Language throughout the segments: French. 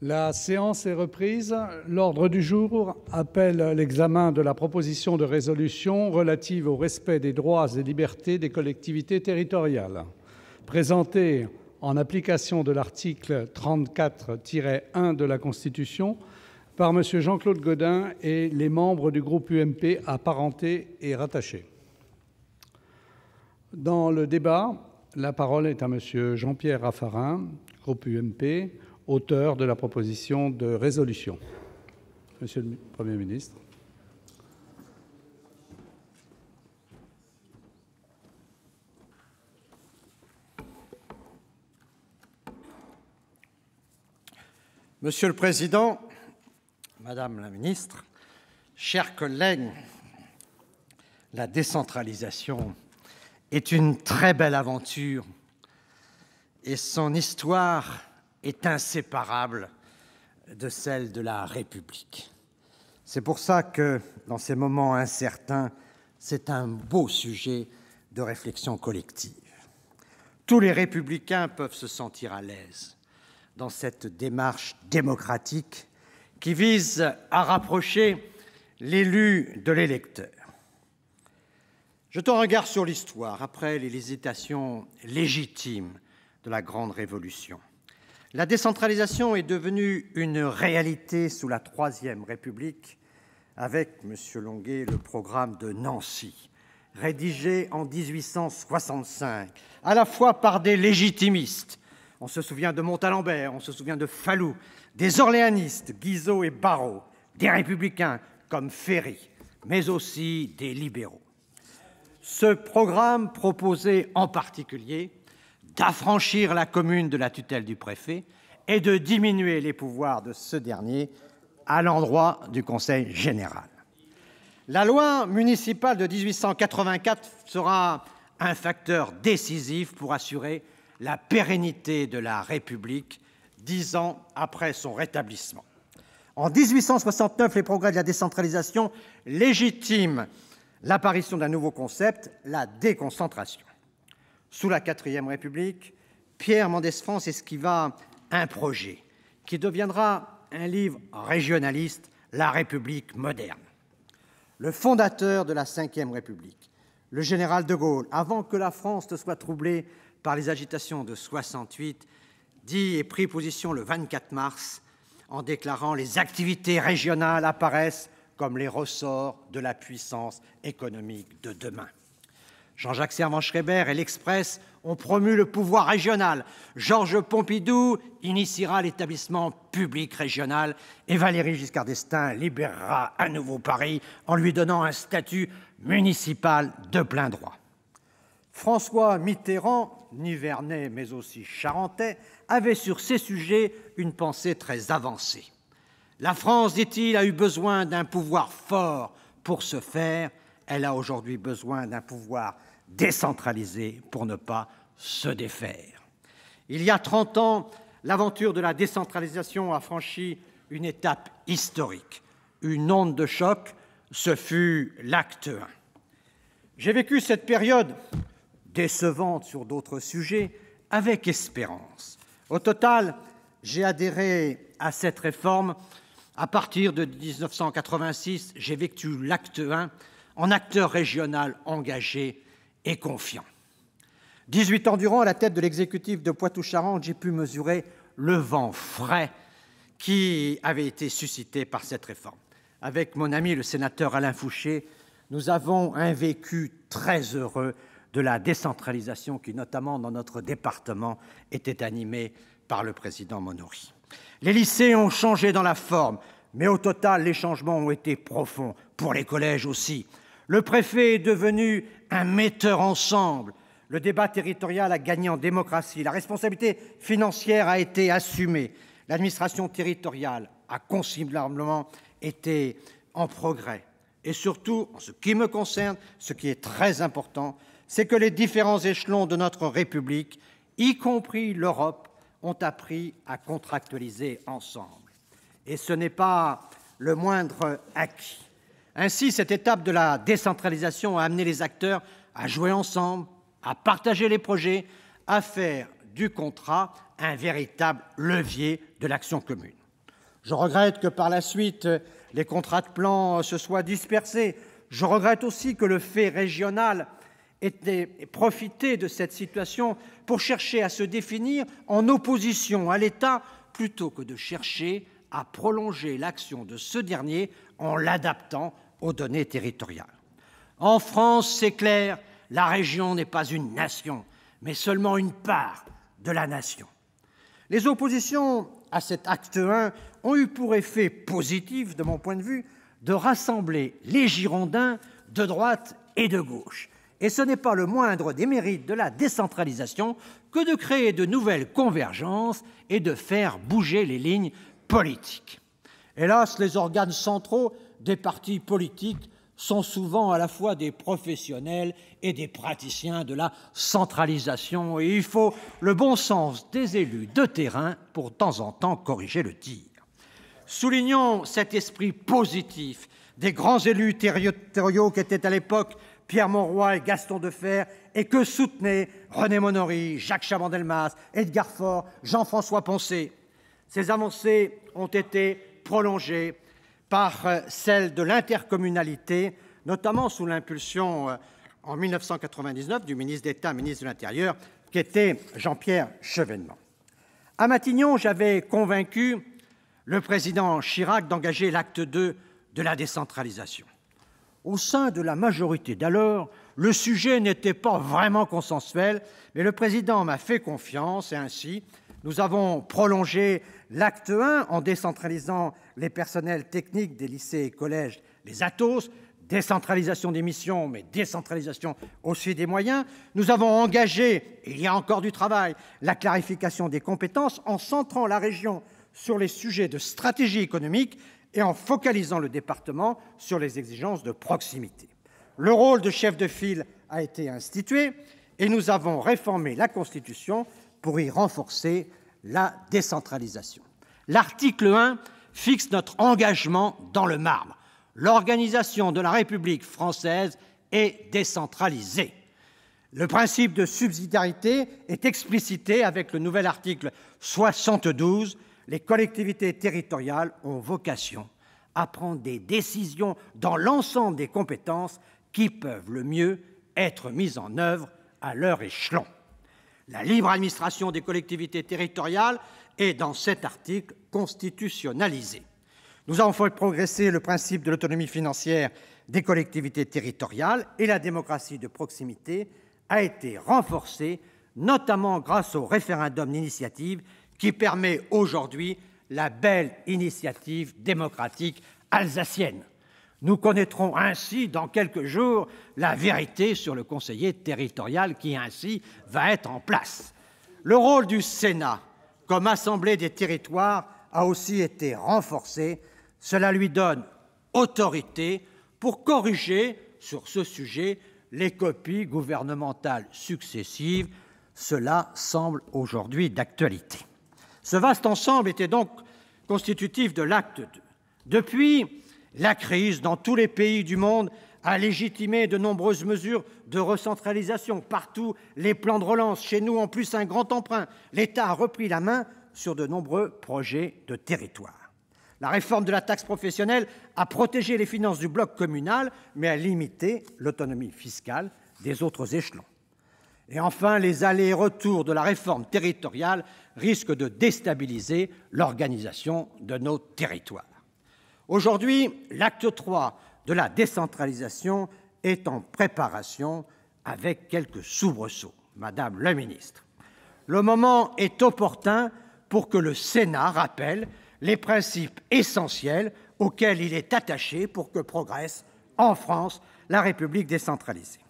La séance est reprise. L'ordre du jour appelle l'examen de la proposition de résolution relative au respect des droits et libertés des collectivités territoriales, présentée en application de l'article 34-1 de la Constitution par M. Jean-Claude Godin et les membres du groupe UMP apparentés et rattachés. Dans le débat, la parole est à M. Jean-Pierre Raffarin, groupe UMP, auteur de la proposition de résolution. Monsieur le Premier ministre. Monsieur le Président, Madame la Ministre, chers collègues, la décentralisation est une très belle aventure et son histoire est inséparable de celle de la République. C'est pour ça que, dans ces moments incertains, c'est un beau sujet de réflexion collective. Tous les républicains peuvent se sentir à l'aise dans cette démarche démocratique qui vise à rapprocher l'élu de l'électeur. Jetons un regard sur l'histoire après les hésitations légitimes de la Grande Révolution. La décentralisation est devenue une réalité sous la Troisième République, avec, Monsieur Longuet, le programme de Nancy, rédigé en 1865, à la fois par des légitimistes, on se souvient de Montalembert, on se souvient de Fallou, des orléanistes, Guizot et Barrault, des républicains comme Ferry, mais aussi des libéraux. Ce programme proposé en particulier d'affranchir la commune de la tutelle du préfet et de diminuer les pouvoirs de ce dernier à l'endroit du conseil général. La loi municipale de 1884 sera un facteur décisif pour assurer la pérennité de la République dix ans après son rétablissement. En 1869, les progrès de la décentralisation légitiment l'apparition d'un nouveau concept, la déconcentration. Sous la quatrième République, Pierre Mendès France esquiva un projet qui deviendra un livre régionaliste, La République moderne. Le fondateur de la 5e République, le général de Gaulle, avant que la France ne soit troublée par les agitations de 68, dit et prit position le 24 mars en déclarant les activités régionales apparaissent comme les ressorts de la puissance économique de demain. Jean-Jacques Servan-Schreiber et l'Express ont promu le pouvoir régional. Georges Pompidou initiera l'établissement public régional et Valérie Giscard d'Estaing libérera à nouveau Paris en lui donnant un statut municipal de plein droit. François Mitterrand, nivernais mais aussi charentais, avait sur ces sujets une pensée très avancée. La France, dit-il, a eu besoin d'un pouvoir fort pour se faire, elle a aujourd'hui besoin d'un pouvoir décentralisé pour ne pas se défaire. Il y a 30 ans, l'aventure de la décentralisation a franchi une étape historique, une onde de choc, ce fut l'acte 1. J'ai vécu cette période décevante sur d'autres sujets avec espérance. Au total, j'ai adhéré à cette réforme. À partir de 1986, j'ai vécu l'acte 1 en acteur régional engagé et confiant. 18 ans durant, à la tête de l'exécutif de Poitou-Charentes, j'ai pu mesurer le vent frais qui avait été suscité par cette réforme. Avec mon ami le sénateur Alain Fouché, nous avons un vécu très heureux de la décentralisation qui, notamment dans notre département, était animée par le président Monori. Les lycées ont changé dans la forme, mais au total, les changements ont été profonds, pour les collèges aussi. Le préfet est devenu un metteur ensemble. Le débat territorial a gagné en démocratie. La responsabilité financière a été assumée. L'administration territoriale a considérablement été en progrès. Et surtout, en ce qui me concerne, ce qui est très important, c'est que les différents échelons de notre République, y compris l'Europe, ont appris à contractualiser ensemble. Et ce n'est pas le moindre acquis. Ainsi, cette étape de la décentralisation a amené les acteurs à jouer ensemble, à partager les projets, à faire du contrat un véritable levier de l'action commune. Je regrette que par la suite, les contrats de plan se soient dispersés. Je regrette aussi que le fait régional ait profité de cette situation pour chercher à se définir en opposition à l'État plutôt que de chercher à prolonger l'action de ce dernier en l'adaptant aux données territoriales. En France, c'est clair, la région n'est pas une nation, mais seulement une part de la nation. Les oppositions à cet acte 1 ont eu pour effet positif, de mon point de vue, de rassembler les Girondins de droite et de gauche. Et ce n'est pas le moindre des mérites de la décentralisation que de créer de nouvelles convergences et de faire bouger les lignes politiques. Hélas, les organes centraux des partis politiques sont souvent à la fois des professionnels et des praticiens de la centralisation. Et il faut le bon sens des élus de terrain pour, de temps en temps, corriger le tir. Soulignons cet esprit positif des grands élus territoriaux étaient à l'époque Pierre Monroy et Gaston Defer, et que soutenaient René Monory, Jacques Chaban-Delmas, Edgar Faure, Jean-François Poncet. Ces avancées ont été prolongées par euh, celle de l'intercommunalité, notamment sous l'impulsion euh, en 1999 du ministre d'État, ministre de l'Intérieur, qui était Jean-Pierre Chevènement. À Matignon, j'avais convaincu le président Chirac d'engager l'acte 2 de la décentralisation. Au sein de la majorité d'alors, le sujet n'était pas vraiment consensuel, mais le président m'a fait confiance et ainsi, nous avons prolongé l'acte 1 en décentralisant les personnels techniques des lycées et collèges, les Atos, décentralisation des missions, mais décentralisation aussi des moyens. Nous avons engagé, il y a encore du travail, la clarification des compétences en centrant la région sur les sujets de stratégie économique et en focalisant le département sur les exigences de proximité. Le rôle de chef de file a été institué et nous avons réformé la Constitution pour y renforcer la décentralisation. L'article 1 fixe notre engagement dans le marbre. L'organisation de la République française est décentralisée. Le principe de subsidiarité est explicité avec le nouvel article 72. Les collectivités territoriales ont vocation à prendre des décisions dans l'ensemble des compétences qui peuvent le mieux être mises en œuvre à leur échelon la libre administration des collectivités territoriales est, dans cet article, constitutionnalisée. Nous avons fait progresser le principe de l'autonomie financière des collectivités territoriales et la démocratie de proximité a été renforcée, notamment grâce au référendum d'initiative qui permet aujourd'hui la belle initiative démocratique alsacienne. Nous connaîtrons ainsi dans quelques jours la vérité sur le conseiller territorial qui ainsi va être en place. Le rôle du Sénat comme assemblée des territoires a aussi été renforcé. Cela lui donne autorité pour corriger sur ce sujet les copies gouvernementales successives. Cela semble aujourd'hui d'actualité. Ce vaste ensemble était donc constitutif de l'acte 2. Depuis, la crise dans tous les pays du monde a légitimé de nombreuses mesures de recentralisation. Partout, les plans de relance. Chez nous, en plus, un grand emprunt. L'État a repris la main sur de nombreux projets de territoire. La réforme de la taxe professionnelle a protégé les finances du bloc communal, mais a limité l'autonomie fiscale des autres échelons. Et enfin, les allers-retours de la réforme territoriale risquent de déstabiliser l'organisation de nos territoires. Aujourd'hui, l'acte 3 de la décentralisation est en préparation avec quelques soubresauts, Madame la Ministre. Le moment est opportun pour que le Sénat rappelle les principes essentiels auxquels il est attaché pour que progresse en France la République décentralisée.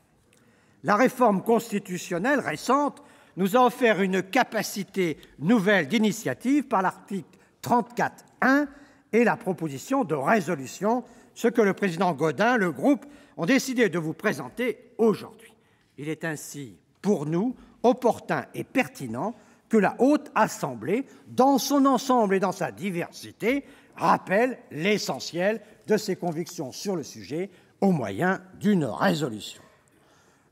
La réforme constitutionnelle récente nous a offert une capacité nouvelle d'initiative par l'article 34.1 et la proposition de résolution, ce que le président Godin, le groupe, ont décidé de vous présenter aujourd'hui. Il est ainsi, pour nous, opportun et pertinent que la Haute Assemblée, dans son ensemble et dans sa diversité, rappelle l'essentiel de ses convictions sur le sujet au moyen d'une résolution.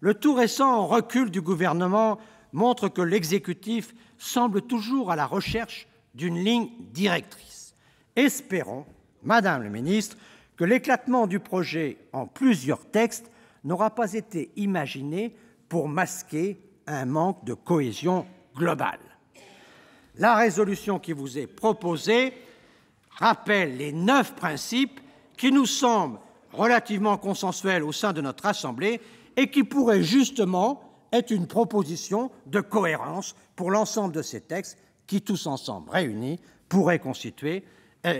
Le tout récent recul du gouvernement montre que l'exécutif semble toujours à la recherche d'une ligne directrice. Espérons, Madame le Ministre, que l'éclatement du projet en plusieurs textes n'aura pas été imaginé pour masquer un manque de cohésion globale. La résolution qui vous est proposée rappelle les neuf principes qui nous semblent relativement consensuels au sein de notre Assemblée et qui pourraient justement être une proposition de cohérence pour l'ensemble de ces textes qui, tous ensemble réunis, pourraient constituer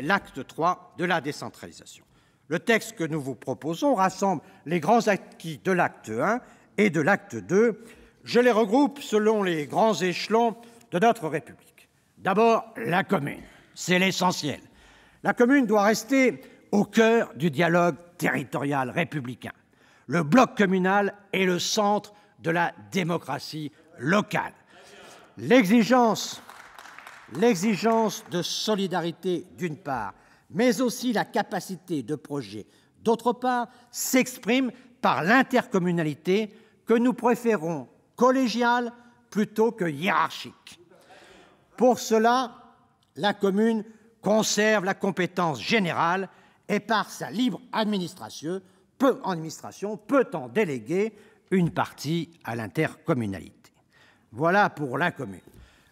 l'acte 3 de la décentralisation. Le texte que nous vous proposons rassemble les grands acquis de l'acte 1 et de l'acte 2. Je les regroupe selon les grands échelons de notre République. D'abord, la commune. C'est l'essentiel. La commune doit rester au cœur du dialogue territorial républicain. Le bloc communal est le centre de la démocratie locale. L'exigence l'exigence de solidarité d'une part, mais aussi la capacité de projet d'autre part, s'exprime par l'intercommunalité que nous préférons collégiale plutôt que hiérarchique. Pour cela, la commune conserve la compétence générale et par sa libre administration peut, administration, peut en déléguer une partie à l'intercommunalité. Voilà pour la commune.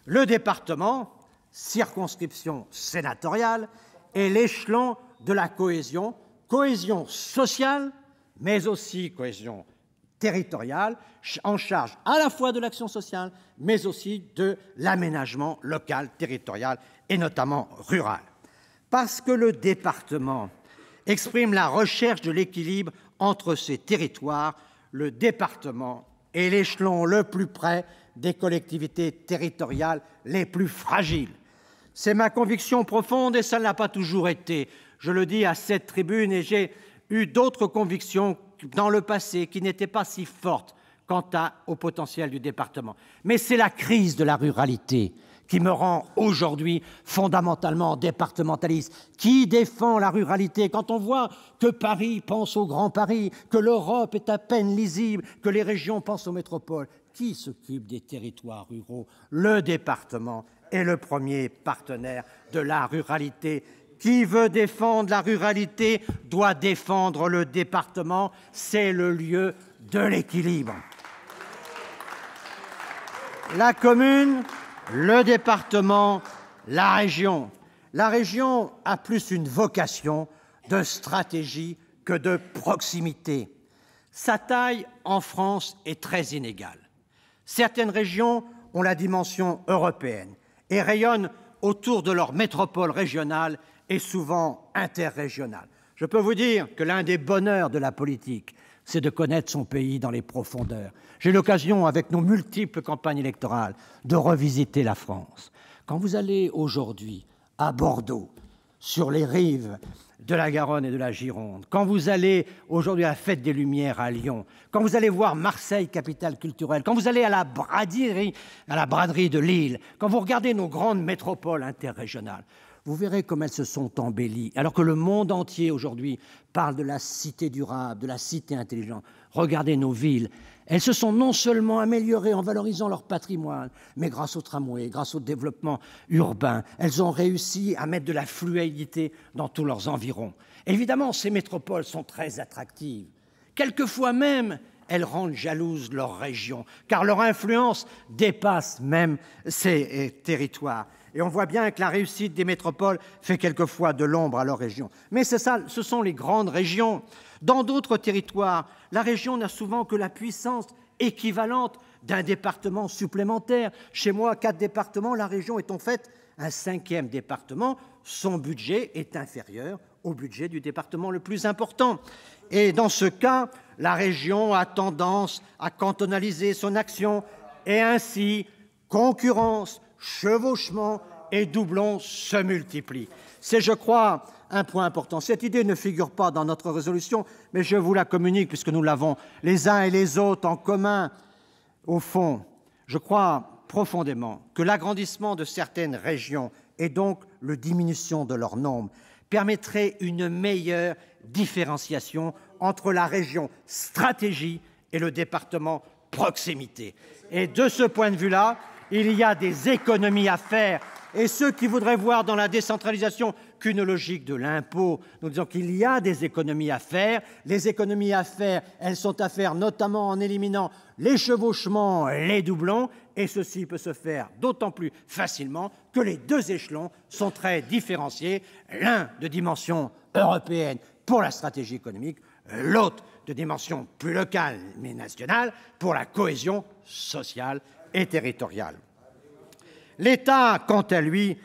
Le département, circonscription sénatoriale et l'échelon de la cohésion, cohésion sociale, mais aussi cohésion territoriale, en charge à la fois de l'action sociale, mais aussi de l'aménagement local, territorial et notamment rural. Parce que le département exprime la recherche de l'équilibre entre ces territoires, le département est l'échelon le plus près des collectivités territoriales les plus fragiles. C'est ma conviction profonde et ça ne l'a pas toujours été. Je le dis à cette tribune et j'ai eu d'autres convictions dans le passé qui n'étaient pas si fortes quant au potentiel du département. Mais c'est la crise de la ruralité qui me rend aujourd'hui fondamentalement départementaliste. Qui défend la ruralité quand on voit que Paris pense au Grand Paris, que l'Europe est à peine lisible, que les régions pensent aux métropoles Qui s'occupe des territoires ruraux Le département est le premier partenaire de la ruralité. Qui veut défendre la ruralité doit défendre le département. C'est le lieu de l'équilibre. La commune, le département, la région. La région a plus une vocation de stratégie que de proximité. Sa taille en France est très inégale. Certaines régions ont la dimension européenne, et rayonnent autour de leur métropole régionale et souvent interrégionale. Je peux vous dire que l'un des bonheurs de la politique, c'est de connaître son pays dans les profondeurs. J'ai l'occasion, avec nos multiples campagnes électorales, de revisiter la France. Quand vous allez aujourd'hui à Bordeaux, sur les rives de la Garonne et de la Gironde, quand vous allez aujourd'hui à la Fête des Lumières à Lyon, quand vous allez voir Marseille, capitale culturelle, quand vous allez à la braderie, à la braderie de Lille, quand vous regardez nos grandes métropoles interrégionales, vous verrez comme elles se sont embellies, alors que le monde entier aujourd'hui parle de la cité durable, de la cité intelligente. Regardez nos villes. Elles se sont non seulement améliorées en valorisant leur patrimoine, mais grâce au tramway, grâce au développement urbain, elles ont réussi à mettre de la fluidité dans tous leurs environs. Évidemment, ces métropoles sont très attractives. Quelquefois même, elles rendent jalouses leur région, car leur influence dépasse même ces euh, territoires. Et on voit bien que la réussite des métropoles fait quelquefois de l'ombre à leur région. Mais ça, ce sont les grandes régions. Dans d'autres territoires, la région n'a souvent que la puissance équivalente d'un département supplémentaire. Chez moi, quatre départements, la région est en fait un cinquième département. Son budget est inférieur au budget du département le plus important. Et dans ce cas, la région a tendance à cantonaliser son action et ainsi concurrence chevauchement et doublons se multiplient. C'est, je crois, un point important. Cette idée ne figure pas dans notre résolution, mais je vous la communique puisque nous l'avons les uns et les autres en commun. Au fond, je crois profondément que l'agrandissement de certaines régions et donc le diminution de leur nombre permettrait une meilleure différenciation entre la région stratégie et le département proximité. Et de ce point de vue-là, il y a des économies à faire. Et ceux qui voudraient voir dans la décentralisation qu'une logique de l'impôt, nous disons qu'il y a des économies à faire. Les économies à faire, elles sont à faire notamment en éliminant les chevauchements, les doublons, et ceci peut se faire d'autant plus facilement que les deux échelons sont très différenciés, l'un de dimension européenne pour la stratégie économique, l'autre de dimension plus locale mais nationale pour la cohésion sociale et territorial. L'État, quant à lui,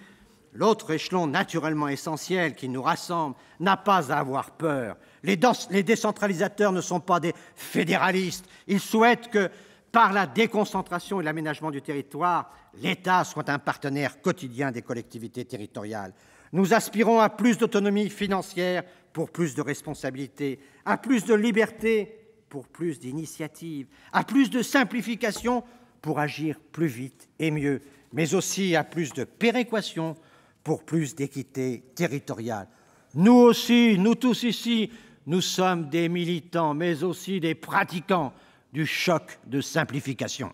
l'autre échelon naturellement essentiel qui nous rassemble, n'a pas à avoir peur. Les, les décentralisateurs ne sont pas des fédéralistes. Ils souhaitent que, par la déconcentration et l'aménagement du territoire, l'État soit un partenaire quotidien des collectivités territoriales. Nous aspirons à plus d'autonomie financière pour plus de responsabilité, à plus de liberté pour plus d'initiatives, à plus de simplification pour agir plus vite et mieux, mais aussi à plus de péréquation pour plus d'équité territoriale. Nous aussi, nous tous ici, nous sommes des militants, mais aussi des pratiquants du choc de simplification.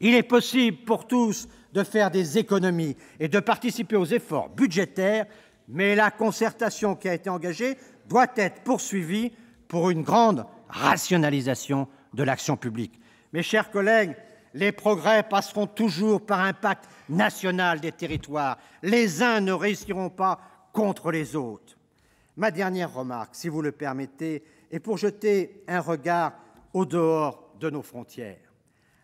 Il est possible pour tous de faire des économies et de participer aux efforts budgétaires, mais la concertation qui a été engagée doit être poursuivie pour une grande rationalisation de l'action publique. Mes chers collègues, les progrès passeront toujours par un pacte national des territoires. Les uns ne réussiront pas contre les autres. Ma dernière remarque, si vous le permettez, est pour jeter un regard au dehors de nos frontières.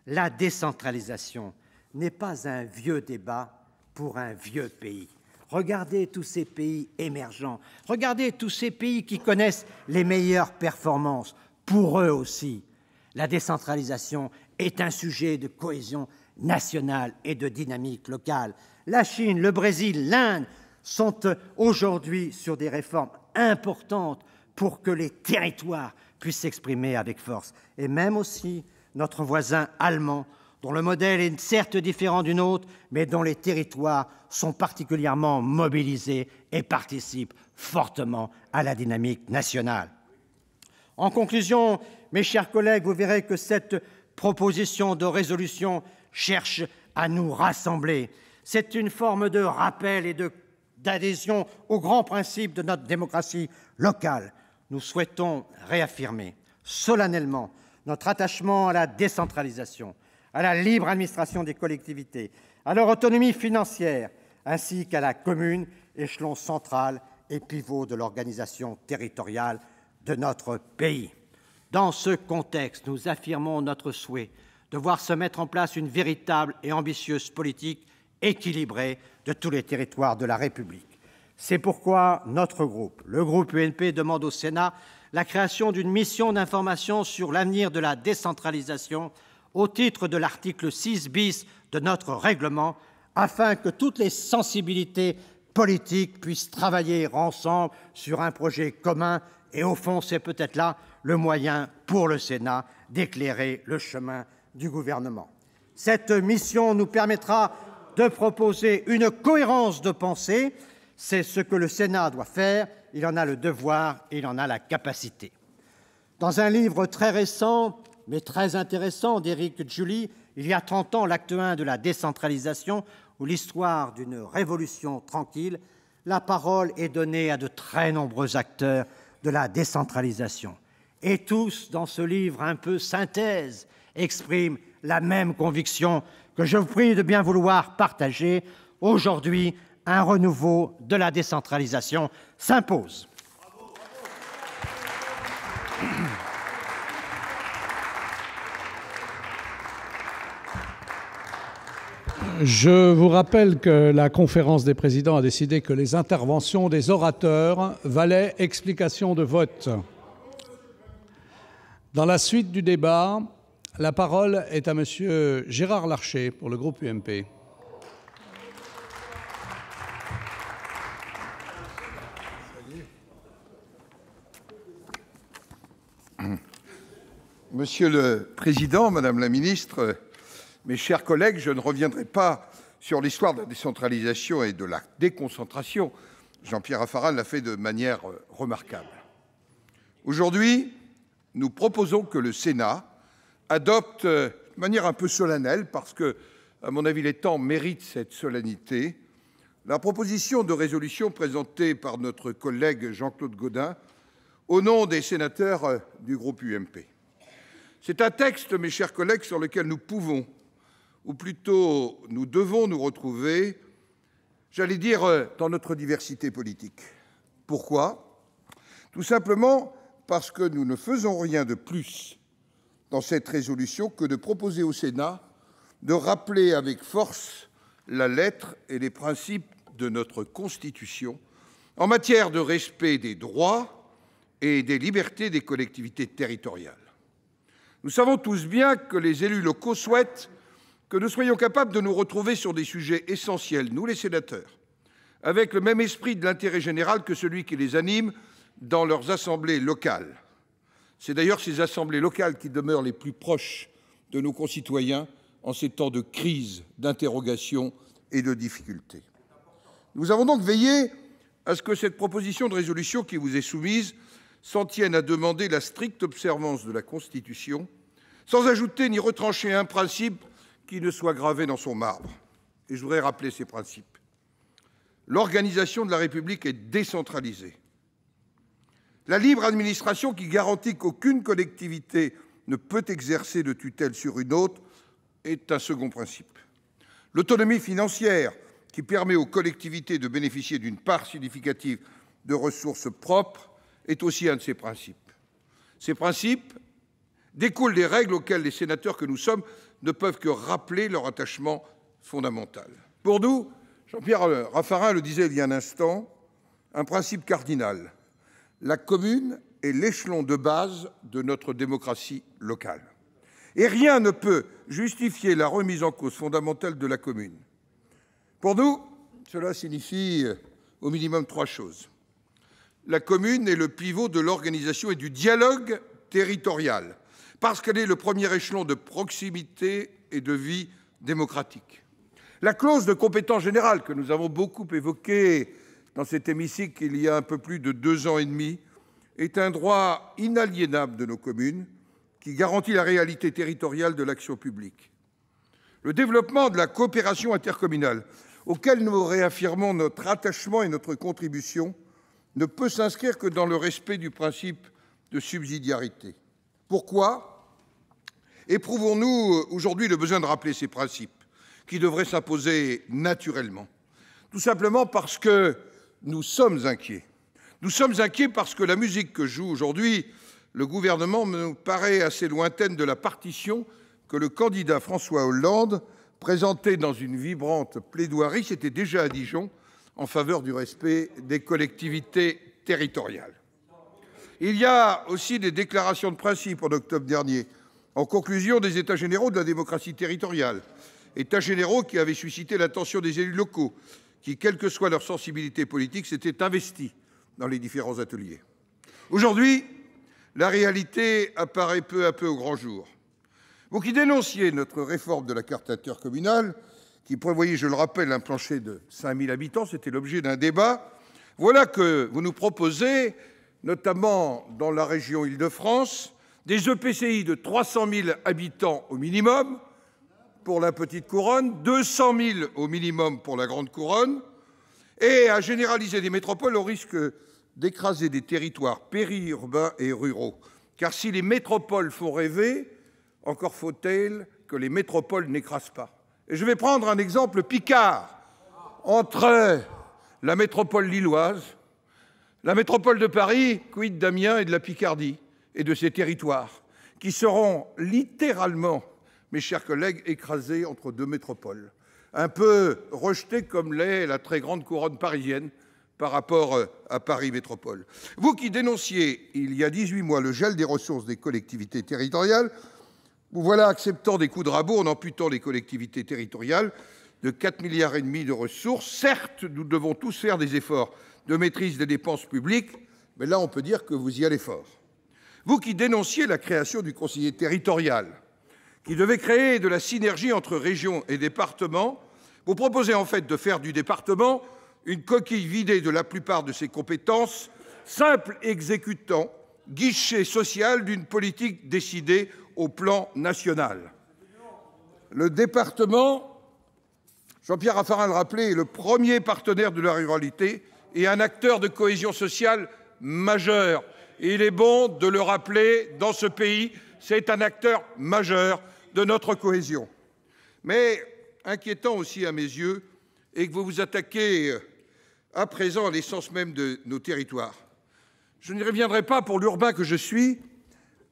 La décentralisation n'est pas un vieux débat pour un vieux pays. Regardez tous ces pays émergents, regardez tous ces pays qui connaissent les meilleures performances. Pour eux aussi, la décentralisation est un sujet de cohésion nationale et de dynamique locale. La Chine, le Brésil, l'Inde sont aujourd'hui sur des réformes importantes pour que les territoires puissent s'exprimer avec force. Et même aussi notre voisin allemand, dont le modèle est certes différent du autre, mais dont les territoires sont particulièrement mobilisés et participent fortement à la dynamique nationale. En conclusion, mes chers collègues, vous verrez que cette proposition de résolution cherche à nous rassembler. C'est une forme de rappel et d'adhésion aux grands principes de notre démocratie locale. Nous souhaitons réaffirmer solennellement notre attachement à la décentralisation, à la libre administration des collectivités, à leur autonomie financière, ainsi qu'à la commune, échelon central et pivot de l'organisation territoriale de notre pays. Dans ce contexte, nous affirmons notre souhait de voir se mettre en place une véritable et ambitieuse politique équilibrée de tous les territoires de la République. C'est pourquoi notre groupe, le groupe UNP, demande au Sénat la création d'une mission d'information sur l'avenir de la décentralisation au titre de l'article 6 bis de notre règlement, afin que toutes les sensibilités politiques puissent travailler ensemble sur un projet commun et au fond, c'est peut-être là le moyen pour le Sénat d'éclairer le chemin du gouvernement. Cette mission nous permettra de proposer une cohérence de pensée. C'est ce que le Sénat doit faire. Il en a le devoir et il en a la capacité. Dans un livre très récent, mais très intéressant, d'Eric Julie, il y a 30 ans, l'acte 1 de la décentralisation ou l'histoire d'une révolution tranquille, la parole est donnée à de très nombreux acteurs de la décentralisation. Et tous, dans ce livre un peu synthèse, expriment la même conviction que je vous prie de bien vouloir partager. Aujourd'hui, un renouveau de la décentralisation s'impose. Je vous rappelle que la conférence des présidents a décidé que les interventions des orateurs valaient explication de vote. Dans la suite du débat, la parole est à Monsieur Gérard Larcher pour le groupe UMP. Monsieur le Président, Madame la Ministre, mes chers collègues, je ne reviendrai pas sur l'histoire de la décentralisation et de la déconcentration. Jean-Pierre Raffarin l'a fait de manière euh, remarquable. Aujourd'hui, nous proposons que le Sénat adopte euh, de manière un peu solennelle, parce que, à mon avis, les temps méritent cette solennité, la proposition de résolution présentée par notre collègue Jean-Claude Gaudin au nom des sénateurs euh, du groupe UMP. C'est un texte, mes chers collègues, sur lequel nous pouvons ou plutôt nous devons nous retrouver, j'allais dire, euh, dans notre diversité politique. Pourquoi Tout simplement parce que nous ne faisons rien de plus dans cette résolution que de proposer au Sénat de rappeler avec force la lettre et les principes de notre Constitution en matière de respect des droits et des libertés des collectivités territoriales. Nous savons tous bien que les élus locaux souhaitent que nous soyons capables de nous retrouver sur des sujets essentiels, nous les sénateurs, avec le même esprit de l'intérêt général que celui qui les anime dans leurs assemblées locales. C'est d'ailleurs ces assemblées locales qui demeurent les plus proches de nos concitoyens en ces temps de crise, d'interrogation et de difficultés. Nous avons donc veillé à ce que cette proposition de résolution qui vous est soumise s'en tienne à demander la stricte observance de la Constitution, sans ajouter ni retrancher un principe qui ne soit gravé dans son marbre. Et je voudrais rappeler ces principes. L'organisation de la République est décentralisée. La libre administration qui garantit qu'aucune collectivité ne peut exercer de tutelle sur une autre est un second principe. L'autonomie financière qui permet aux collectivités de bénéficier d'une part significative de ressources propres est aussi un de ces principes. Ces principes découlent des règles auxquelles les sénateurs que nous sommes ne peuvent que rappeler leur attachement fondamental. Pour nous, Jean-Pierre Raffarin le disait il y a un instant, un principe cardinal, la commune est l'échelon de base de notre démocratie locale. Et rien ne peut justifier la remise en cause fondamentale de la commune. Pour nous, cela signifie euh, au minimum trois choses. La commune est le pivot de l'organisation et du dialogue territorial parce qu'elle est le premier échelon de proximité et de vie démocratique. La clause de compétence générale, que nous avons beaucoup évoquée dans cet hémicycle il y a un peu plus de deux ans et demi, est un droit inaliénable de nos communes qui garantit la réalité territoriale de l'action publique. Le développement de la coopération intercommunale, auquel nous réaffirmons notre attachement et notre contribution, ne peut s'inscrire que dans le respect du principe de subsidiarité. Pourquoi Éprouvons-nous euh, aujourd'hui le besoin de rappeler ces principes qui devraient s'imposer naturellement Tout simplement parce que nous sommes inquiets. Nous sommes inquiets parce que la musique que joue aujourd'hui le gouvernement me paraît assez lointaine de la partition que le candidat François Hollande présentait dans une vibrante plaidoirie, c'était déjà à Dijon, en faveur du respect des collectivités territoriales. Il y a aussi des déclarations de principe en octobre dernier en conclusion des États généraux de la démocratie territoriale, États généraux qui avaient suscité l'attention des élus locaux, qui, quelle que soit leur sensibilité politique, s'étaient investis dans les différents ateliers. Aujourd'hui, la réalité apparaît peu à peu au grand jour. Vous qui dénonciez notre réforme de la carte intercommunale, qui prévoyait, je le rappelle, un plancher de 5000 habitants, c'était l'objet d'un débat, voilà que vous nous proposez, notamment dans la région Île-de-France, des EPCI de 300 000 habitants au minimum pour la petite couronne, 200 000 au minimum pour la grande couronne, et à généraliser des métropoles au risque d'écraser des territoires périurbains et ruraux. Car si les métropoles font rêver, encore faut-il que les métropoles n'écrasent pas. Et je vais prendre un exemple picard entre la métropole lilloise, la métropole de Paris, quid d'Amiens et de la Picardie et de ces territoires, qui seront littéralement, mes chers collègues, écrasés entre deux métropoles, un peu rejetés comme l'est la très grande couronne parisienne par rapport euh, à Paris Métropole. Vous qui dénonciez il y a 18 mois le gel des ressources des collectivités territoriales, vous voilà acceptant des coups de rabot en amputant les collectivités territoriales de 4 milliards et demi de ressources. Certes, nous devons tous faire des efforts de maîtrise des dépenses publiques, mais là on peut dire que vous y allez fort vous qui dénonciez la création du conseiller territorial, qui devait créer de la synergie entre régions et départements, vous proposez en fait de faire du département une coquille vidée de la plupart de ses compétences, simple exécutant, guichet social d'une politique décidée au plan national. Le département, Jean-Pierre Raffarin le rappelait, est le premier partenaire de la ruralité et un acteur de cohésion sociale majeur il est bon de le rappeler dans ce pays, c'est un acteur majeur de notre cohésion. Mais inquiétant aussi à mes yeux et que vous vous attaquez euh, à présent à l'essence même de nos territoires. Je n'y reviendrai pas pour l'urbain que je suis.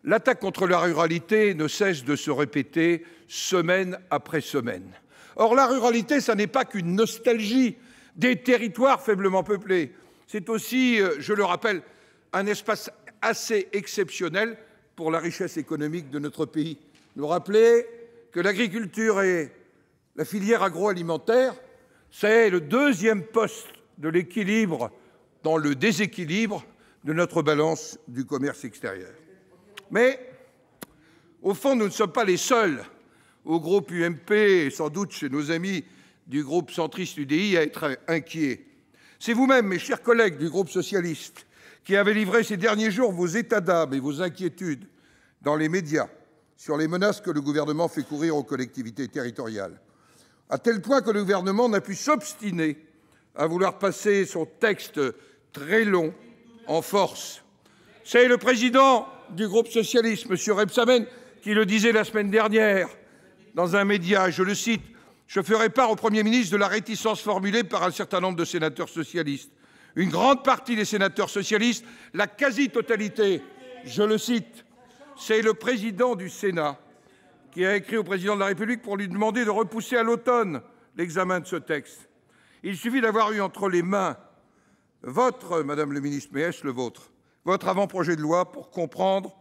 L'attaque contre la ruralité ne cesse de se répéter semaine après semaine. Or, la ruralité, ça n'est pas qu'une nostalgie des territoires faiblement peuplés. C'est aussi, euh, je le rappelle, un espace assez exceptionnel pour la richesse économique de notre pays. Nous rappeler que l'agriculture et la filière agroalimentaire, c'est le deuxième poste de l'équilibre dans le déséquilibre de notre balance du commerce extérieur. Mais, au fond, nous ne sommes pas les seuls au groupe UMP et sans doute chez nos amis du groupe centriste UDI à être inquiets. C'est vous-même, mes chers collègues du groupe socialiste, qui avait livré ces derniers jours vos états d'âme et vos inquiétudes dans les médias sur les menaces que le Gouvernement fait courir aux collectivités territoriales, à tel point que le Gouvernement n'a pu s'obstiner à vouloir passer son texte très long en force. C'est le président du groupe socialiste, M. Rebsamen, qui le disait la semaine dernière dans un média, je le cite, « Je ferai part au Premier ministre de la réticence formulée par un certain nombre de sénateurs socialistes une grande partie des sénateurs socialistes, la quasi-totalité, je le cite, c'est le président du Sénat qui a écrit au président de la République pour lui demander de repousser à l'automne l'examen de ce texte. Il suffit d'avoir eu entre les mains votre, Madame le Ministre, mais est-ce le vôtre, votre avant-projet de loi pour comprendre,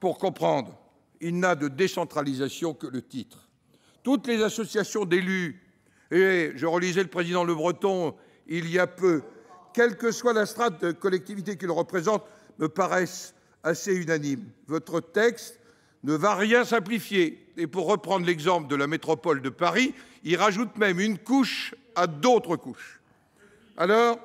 pour comprendre, il n'a de décentralisation que le titre. Toutes les associations d'élus, et je relisais le président Le Breton il y a peu, quelle que soit la strate de collectivité qu'il représente, me paraissent assez unanimes. Votre texte ne va rien simplifier et, pour reprendre l'exemple de la métropole de Paris, il rajoute même une couche à d'autres couches. Alors,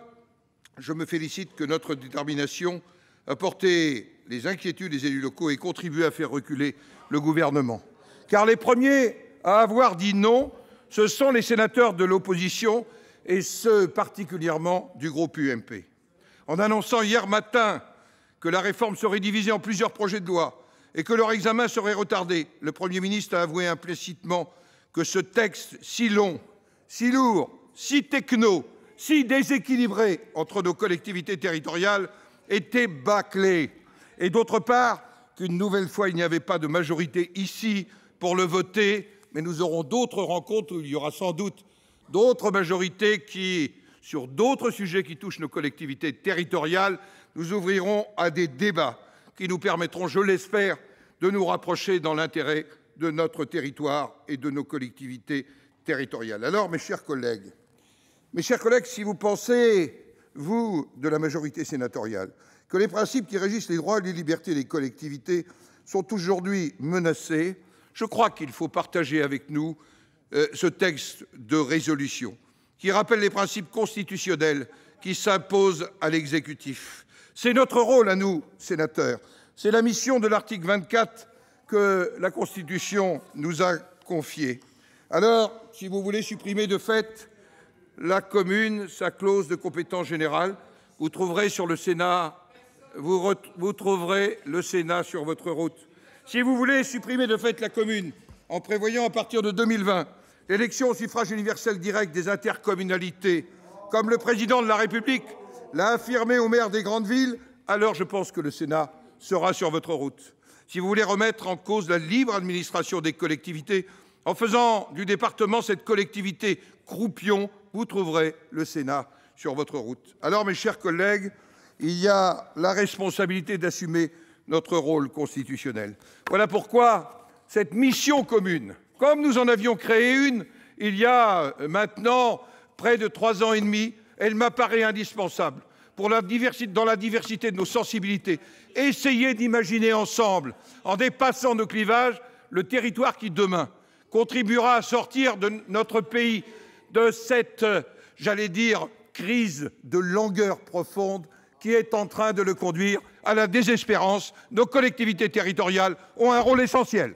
je me félicite que notre détermination a porté les inquiétudes des élus locaux et contribué à faire reculer le gouvernement. Car les premiers à avoir dit non, ce sont les sénateurs de l'opposition et ce, particulièrement du groupe UMP. En annonçant hier matin que la réforme serait divisée en plusieurs projets de loi et que leur examen serait retardé, le Premier ministre a avoué implicitement que ce texte si long, si lourd, si techno, si déséquilibré entre nos collectivités territoriales était bâclé, et d'autre part qu'une nouvelle fois il n'y avait pas de majorité ici pour le voter, mais nous aurons d'autres rencontres où il y aura sans doute d'autres majorités qui, sur d'autres sujets qui touchent nos collectivités territoriales, nous ouvriront à des débats qui nous permettront, je l'espère, de nous rapprocher dans l'intérêt de notre territoire et de nos collectivités territoriales. Alors, mes chers collègues, mes chers collègues, si vous pensez, vous, de la majorité sénatoriale, que les principes qui régissent les droits et les libertés des collectivités sont aujourd'hui menacés, je crois qu'il faut partager avec nous euh, ce texte de résolution, qui rappelle les principes constitutionnels qui s'imposent à l'exécutif. C'est notre rôle à nous, sénateurs. C'est la mission de l'article 24 que la Constitution nous a confiée. Alors, si vous voulez supprimer de fait la commune, sa clause de compétence générale, vous trouverez sur le Sénat, vous trouverez le Sénat sur votre route. Si vous voulez supprimer de fait la commune, en prévoyant à partir de 2020 l'élection au suffrage universel direct des intercommunalités, comme le Président de la République l'a affirmé au maire des grandes villes, alors je pense que le Sénat sera sur votre route. Si vous voulez remettre en cause la libre administration des collectivités, en faisant du département cette collectivité croupion, vous trouverez le Sénat sur votre route. Alors, mes chers collègues, il y a la responsabilité d'assumer notre rôle constitutionnel. Voilà pourquoi cette mission commune, comme nous en avions créé une il y a euh, maintenant près de trois ans et demi, elle m'apparaît indispensable pour la diversité, dans la diversité de nos sensibilités. Essayez d'imaginer ensemble, en dépassant nos clivages, le territoire qui, demain, contribuera à sortir de notre pays de cette, euh, j'allais dire, crise de langueur profonde qui est en train de le conduire à la désespérance. Nos collectivités territoriales ont un rôle essentiel.